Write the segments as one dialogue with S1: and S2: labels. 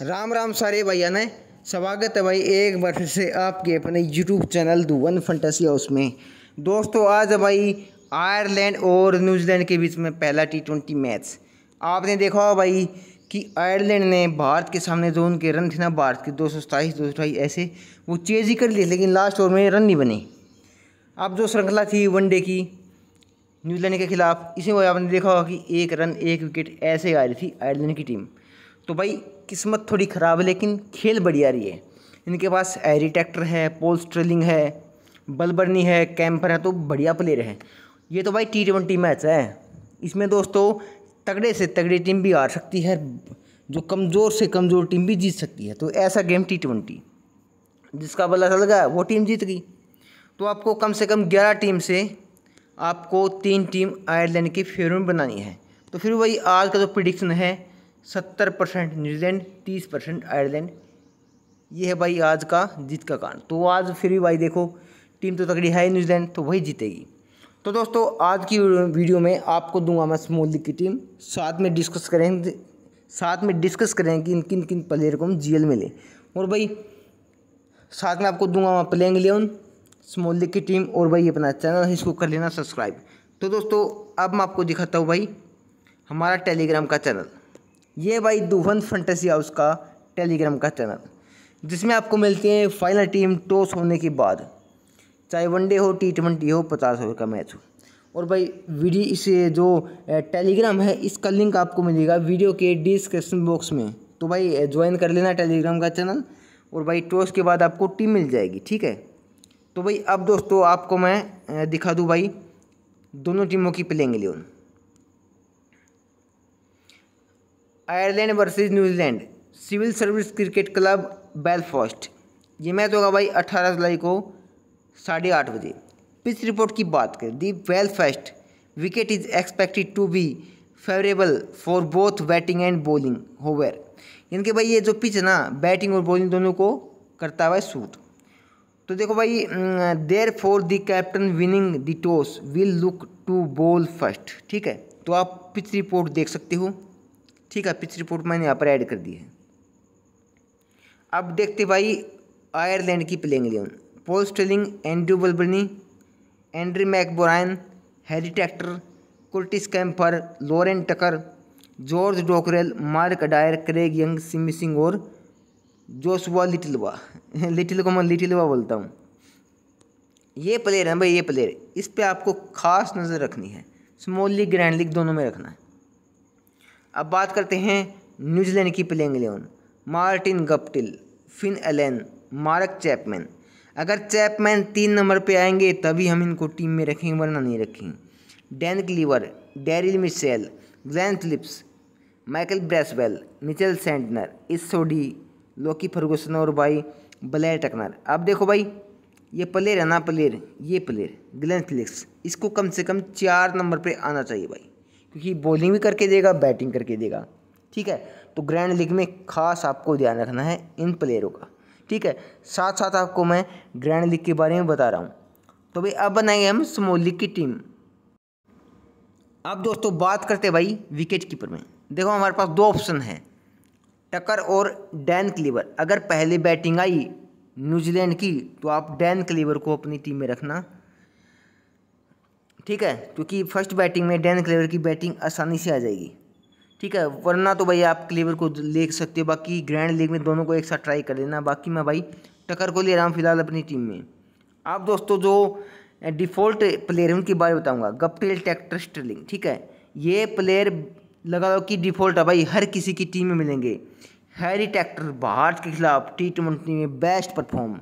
S1: राम राम सारे भैया ने स्वागत है भाई एक बार फिर से आपके अपने यूट्यूब चैनल दुवन फंटेसी हाउस में दोस्तों आज भाई आयरलैंड और न्यूजीलैंड के बीच में पहला टी ट्वेंटी मैच आपने देखा हो भाई कि आयरलैंड ने भारत के सामने जो उनके रन थे ना भारत के दो सौ सताईस दो सौ ऐसे वो चेज ही कर लिए लेकिन लास्ट ओवर में रन नहीं बने अब जो श्रृंखला थी वनडे की न्यूजीलैंड के खिलाफ इसी इसमें आपने देखा होगा कि एक रन एक विकेट ऐसे आ रही थी आयरलैंड की टीम तो भाई किस्मत थोड़ी ख़राब है लेकिन खेल बढ़िया रही है इनके पास एरी है पोल स्ट्रेलिंग है बलबर्नी है कैंपर है तो बढ़िया प्लेयर है ये तो भाई टी ट्वेंटी मैच है इसमें दोस्तों तगड़े से तगड़ी टीम भी आ सकती है जो कमज़ोर से कमज़ोर टीम भी जीत सकती है तो ऐसा गेम टी ट्वेंटी जिसका बल्ला चल लगा वो टीम जीत गई तो आपको कम से कम ग्यारह टीम से आपको तीन टीम आयरलैंड की फेवर बनानी है तो फिर वही आज का जो तो प्रिडिक्शन है सत्तर परसेंट न्यूजीलैंड तीस परसेंट आयरलैंड ये है भाई आज का जीत का कारण तो आज फिर भी भाई देखो टीम तो तकड़ी है न्यूजीलैंड तो वही जीतेगी तो दोस्तों आज की वीडियो में आपको दूंगा मैं स्मॉल लीग की टीम साथ में डिस्कस करेंगे साथ में डिस्कस करेंगे कि इन किन किन प्लेयर को हम जीएल में लें और भाई साथ में आपको दूंगा मैं प्लेइंग इलेवन स्मॉल लीग की टीम और भाई अपना चैनल है इसको कर लेना सब्सक्राइब तो दोस्तों अब मैं आपको दिखाता हूँ भाई हमारा टेलीग्राम का चैनल ये भाई दुहन फंटेसी हाउस का टेलीग्राम का चैनल जिसमें आपको मिलती है फाइनल टीम टॉस होने के बाद चाहे वनडे हो टी ट्वेंटी हो पचास ओवर का मैच हो और भाई वीडियो इस जो टेलीग्राम है इसका लिंक आपको मिलेगा वीडियो के डिस्क्रिप्शन बॉक्स में तो भाई ज्वाइन कर लेना टेलीग्राम का चैनल और भाई टॉस के बाद आपको टीम मिल जाएगी ठीक है तो भाई अब दोस्तों आपको मैं दिखा दूँ भाई दोनों टीमों की playing eleven Ireland versus New Zealand civil service cricket club Belfast ये मैच होगा भाई अट्ठारह जुलाई को साढ़े आठ बजे पिच रिपोर्ट की बात करें the Belfast wicket is expected to be favourable for both batting and bowling however यानी कि भाई ये जो पिच है ना बैटिंग और बॉलिंग दोनों को करता हुआ सूट तो देखो भाई there for the captain winning the toss will look to bowl first ठीक है तो आप पिच रिपोर्ट देख सकते हो ठीक है पिच रिपोर्ट मैंने यहाँ पर ऐड कर दी है अब देखते भाई आयरलैंड की playing eleven Paul Stirling Andrew Balbirnie Andy McBrine Harry Tector Curtis Campher Lorcan Tucker George Dockrell Mark Adair Craig Young Simi Singh और जोसुआ लिटिलवा लिटिल को मैं लिटिलवा बोलता हूँ ये प्लेयर हैं भाई ये प्लेयर इस पर आपको खास नज़र रखनी है स्मॉल लीग ग्रैंड लीग दोनों में रखना है अब बात करते हैं न्यूजीलैंड की playing eleven Martin Guptill Finn Allen mark Chapman अगर चैपमैन तीन नंबर पे आएंगे तभी हम इनको टीम में रखेंगे वरना नहीं रखेंगे Dan cleaver Daryl Mitchell Glenn Phillips Michael Bracewell Mitchell Santner इसोडी लोकी फर्गोसन और भाई ब्लैर टकनर अब देखो भाई ये प्लेयर है ना प्लेयर ये प्लेयर ग्लैन फिलिप्स इसको कम से कम चार नंबर पे आना चाहिए भाई क्योंकि बॉलिंग भी करके देगा बैटिंग करके देगा ठीक है तो ग्रैंड लीग में खास आपको ध्यान रखना है इन प्लेयरों का ठीक है साथ साथ आपको मैं ग्रैंड लीग के बारे में बता रहा हूँ तो भाई अब बनाएंगे हम स्मॉल लीग की टीम अब दोस्तों बात करते भाई विकेट कीपर में देखो हमारे पास दो ऑप्शन हैं टकर और डैन क्लीवर अगर पहले बैटिंग आई न्यूजीलैंड की तो आप डैन क्लीवर को अपनी टीम में रखना ठीक है क्योंकि फर्स्ट बैटिंग में डैन क्लेवर की बैटिंग आसानी से आ जाएगी ठीक है वरना तो भाई आप क्लेवर को ले सकते हो बाकी ग्रैंड लीग में दोनों को एक साथ ट्राई कर लेना बाकी मैं भाई टकर को ले रहा हूँ फिलहाल अपनी टीम में आप दोस्तों जो डिफ़ॉल्ट प्लेयर हैं उनके बारे में बताऊँगा गपटेल ट्रैक्टर स्ट्रेलिंग ठीक है ये प्लेयर लगा लो कि डिफ़ॉल्ट है भाई हर किसी की टीम में मिलेंगे हैरी ट्रैक्टर भारत के खिलाफ टी ट्वेंटी में बेस्ट परफॉर्म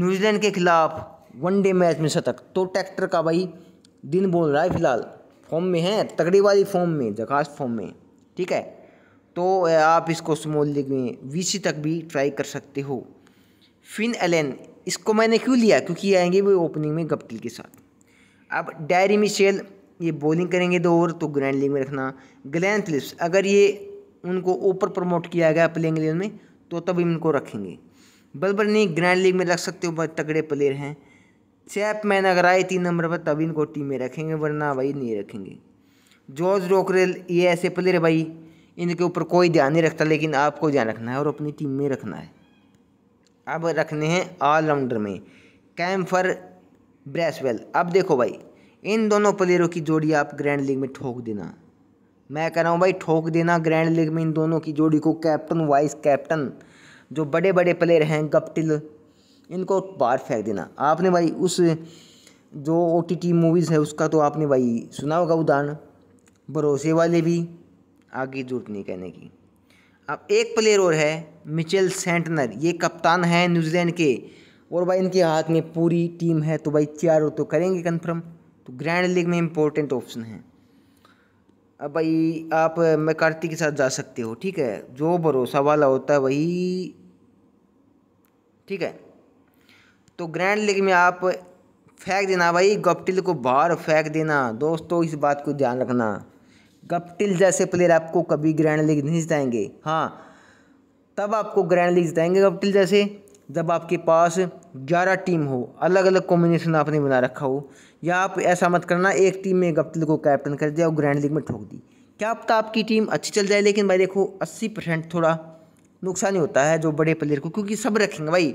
S1: न्यूजीलैंड के खिलाफ वनडे मैच में शतक तो ट्रैक्टर का भाई दिन बोल रहा है फिलहाल फॉर्म में है तगड़ी वाली फॉर्म में जकास फॉर्म में ठीक है तो आप इसको स्मॉल लीग में वीसी तक भी ट्राई कर सकते हो फिन एलन इसको मैंने क्यों लिया क्योंकि आएंगे वो ओपनिंग में गप्टिल के साथ अब डायरी मिशेल ये बॉलिंग करेंगे दो ओवर तो ग्रैंड लीग में रखना ग्लैन फिलिप्स अगर ये उनको ऊपर प्रमोट किया गया प्लेइंग लेवल में तो तब इनको रखेंगे बलबर नहीं ग्रैंड लीग में रख सकते हो बहुत तगड़े प्लेयर हैं चैपमैन अगर आए तीन नंबर पर तभी इनको टीम में रखेंगे वरना भाई नहीं रखेंगे जॉर्ज रोकरेल ये ऐसे प्लेयर भाई इनके ऊपर कोई ध्यान नहीं रखता लेकिन आपको ध्यान रखना है और अपनी टीम में रखना है अब रखने हैं ऑलराउंडर में कैम्फर ब्रेसवेल अब देखो भाई इन दोनों प्लेयरों की जोड़ी आप ग्रैंड लीग में ठोक देना मैं कह रहा हूँ भाई ठोक देना ग्रैंड लीग में इन दोनों की जोड़ी को कैप्टन वाइस कैप्टन जो बड़े बड़े प्लेयर हैं गप्टिल इनको बाहर फेंक देना आपने भाई उस जो ओ टी टी मूवीज़ है उसका तो आपने भाई सुना होगा उदाहरण भरोसे वाले भी आगे जरूरत नहीं कहने की अब एक प्लेयर और है मिचेल सेंटनर ये कप्तान है न्यूजीलैंड के और भाई इनके हाथ में पूरी टीम है तो भाई और तो करेंगे कंफर्म तो ग्रैंड लीग में इम्पोर्टेंट ऑप्शन है अब भाई आप मैकार्ती के साथ जा सकते हो ठीक है जो भरोसा वाला होता है वही ठीक है तो ग्रैंड लीग में आप फेंक देना भाई गपटिल को बाहर फेंक देना दोस्तों इस बात को ध्यान रखना गपटिल जैसे प्लेयर आपको कभी ग्रैंड लीग नहीं जिताएंगे हाँ तब आपको ग्रैंड लीग जिताएंगे गपटिल जैसे जब आपके पास ग्यारह टीम हो अलग अलग कॉम्बिनेशन आपने बना रखा हो या आप ऐसा मत करना एक टीम में गपटिल को कैप्टन कर दिया और ग्रैंड लीग में ठोक दी क्या पता आपकी टीम अच्छी चल जाए लेकिन भाई देखो अस्सी परसेंट थोड़ा नुकसान ही होता है जो बड़े प्लेयर को क्योंकि सब रखेंगे भाई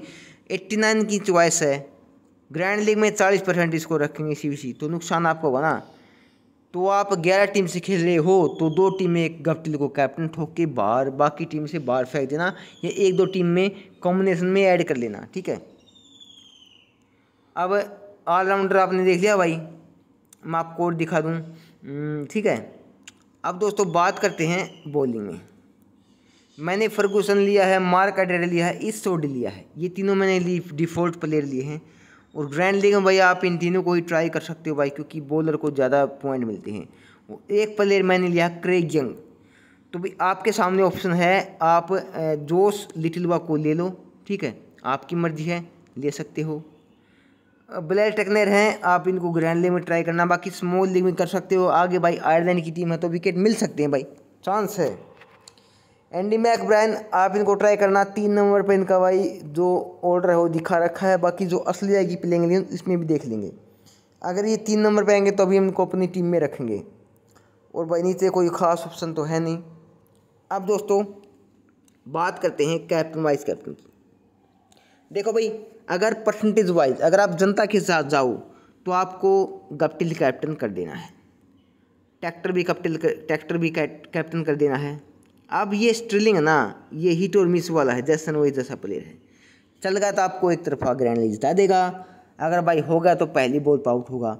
S1: एट्टी नाइन की चॉइस है ग्रैंड लीग में चालीस परसेंट इसको रखेंगे सी सी तो नुकसान आपको होगा ना तो आप ग्यारह टीम से खेल रहे हो तो दो टीम में एक गप्टिल को कैप्टन ठोक के बाहर बाकी टीम से बाहर फेंक देना या एक दो टीम में कॉम्बिनेशन में ऐड कर लेना ठीक है अब ऑलराउंडर आपने देख लिया भाई मैं आपको दिखा दूँ हम्म, ठीक है अब दोस्तों बात करते हैं बॉलिंग में मैंने फर्गूसन लिया है मार्क अडेर लिया है इस सोड लिया है ये तीनों मैंने ली डिफ़ॉल्ट प्लेयर लिए हैं और ग्रैंड लीग में भाई आप इन तीनों को ही ट्राई कर सकते हो भाई क्योंकि बॉलर को ज़्यादा पॉइंट मिलते हैं और एक प्लेयर मैंने लिया क्रेग यंग तो भाई आपके सामने ऑप्शन है आप जोश लिटिलवा को ले लो ठीक है आपकी मर्जी है ले सकते हो ब्लैक टेक्नर हैं आप इनको ग्रैंड लीग में ट्राई करना बाकी स्मॉल लीग में कर सकते हो आगे भाई आयरलैंड की टीम है तो विकेट मिल सकते हैं भाई चांस है एंडी मैक ब्रायन आप इनको ट्राई करना तीन नंबर पर इनका भाई जो ऑर्डर है वो दिखा रखा है बाकी जो असली आएगी प्लेइंग इसमें भी देख लेंगे अगर ये तीन नंबर पर आएंगे तो अभी इनको अपनी टीम में रखेंगे और भाई नीचे कोई ख़ास ऑप्शन तो है नहीं अब दोस्तों बात करते हैं कैप्टन वाइस कैप्टन की देखो भाई अगर परसेंटेज वाइज अगर आप जनता के साथ जाओ तो आपको गप्टिल कैप्टन कर देना है ट्रैक्टर भी कप्टिल ट्रैक्टर भी कैप्टन कर देना है अब ये स्ट्रिलिंग है ना ये हिट और मिस वाला है जैसन वही जैसा प्लेयर है चल गया तो आपको एक तरफा ग्रैंड लीग जिता देगा अगर भाई होगा तो पहली बॉल पर आउट होगा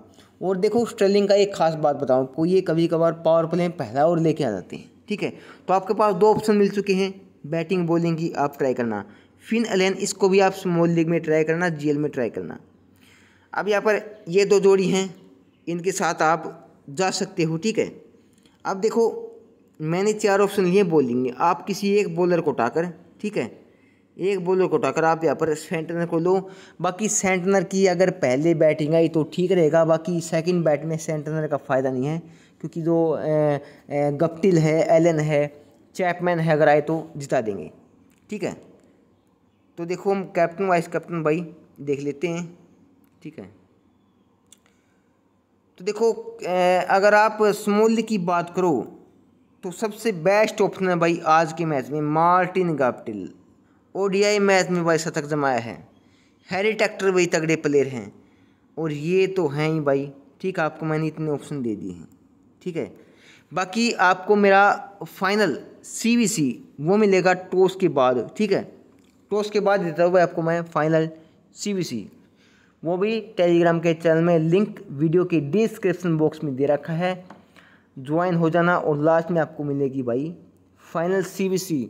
S1: और देखो स्ट्रेलिंग का एक खास बात बताऊँ आपको ये कभी कभार पावर प्ले पहला और लेके आ जाते हैं ठीक है तो आपके पास दो ऑप्शन मिल चुके हैं बैटिंग बॉलिंग की आप ट्राई करना फिन अलेन इसको भी आप स्मॉल लीग में ट्राई करना जीएल में ट्राई करना अब यहाँ पर ये दो जोड़ी हैं इनके साथ आप जा सकते हो ठीक है अब देखो मैंने चार ऑप्शन लिए बॉलिंग में आप किसी एक बॉलर को उठाकर ठीक है एक बॉलर को उठाकर आप यहाँ पर सेंटनर को लो बाकी सेंटनर की अगर पहले बैटिंग आई तो ठीक रहेगा बाकी सेकंड बैट में सेंटनर का फ़ायदा नहीं है क्योंकि जो गप्टिल है एलन है चैपमैन है अगर आए तो जिता देंगे ठीक है तो देखो हम कैप्टन वाइस कैप्टन भाई देख लेते हैं ठीक है तो देखो अगर आप स्मॉल की बात करो तो सबसे बेस्ट ऑप्शन है भाई आज के मैच में मार्टिन गाप्टिल ओडीआई मैच में भाई शतक जमाया है हैरी टैक्टर भाई तगड़े प्लेयर हैं और ये तो हैं ही भाई ठीक है आपको मैंने इतने ऑप्शन दे दिए हैं ठीक है बाकी आपको मेरा फाइनल सीवीसी वो मिलेगा टॉस के बाद ठीक है टॉस के बाद देता हूँ भाई आपको मैं फाइनल सीवीसी वो भी टेलीग्राम के चैनल में लिंक वीडियो के डिस्क्रिप्शन बॉक्स में दे रखा है ज्वाइन हो जाना और लास्ट में आपको मिलेगी भाई फाइनल सीबीसी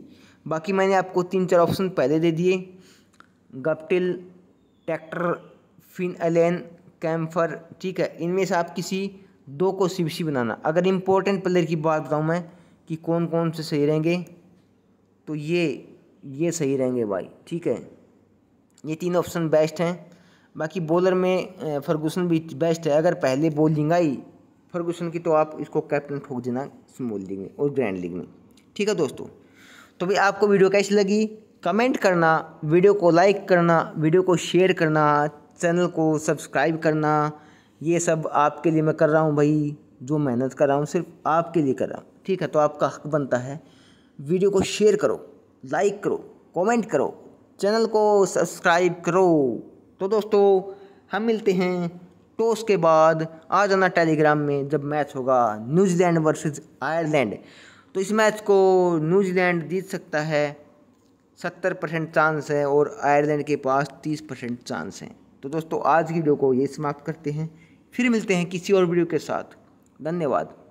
S1: बाकी मैंने आपको तीन चार ऑप्शन पहले दे दिए Guptill Tector Finn Allen Campher ठीक है इनमें से आप किसी दो को सीबीसी बनाना अगर इम्पोर्टेंट प्लेयर की बात बताऊँ मैं कि कौन कौन से सही रहेंगे तो ये ये सही रहेंगे भाई ठीक है ये तीन ऑप्शन बेस्ट हैं बाकी बॉलर में फर्गूसन भी बेस्ट है अगर पहले बॉलिंग आई फर्गूसन की तो आप इसको कैप्टन ठोक देना स्मॉल लीग में और ग्रैंड लीग में ठीक है दोस्तों तो भाई आपको वीडियो कैसी लगी कमेंट करना वीडियो को लाइक करना वीडियो को शेयर करना चैनल को सब्सक्राइब करना ये सब आपके लिए मैं कर रहा हूँ भाई जो मेहनत कर रहा हूँ सिर्फ आपके लिए कर रहा हूँ ठीक है तो आपका हक बनता है वीडियो को शेयर करो लाइक करो कमेंट करो चैनल को सब्सक्राइब करो तो दोस्तों हम मिलते हैं तो उसके बाद आ जाना टेलीग्राम में जब मैच होगा न्यूजीलैंड वर्सेस आयरलैंड तो इस मैच को न्यूजीलैंड जीत सकता है सत्तर परसेंट चांस है और आयरलैंड के पास तीस परसेंट चांस हैं तो दोस्तों आज की वीडियो को ये समाप्त करते हैं फिर मिलते हैं किसी और वीडियो के साथ धन्यवाद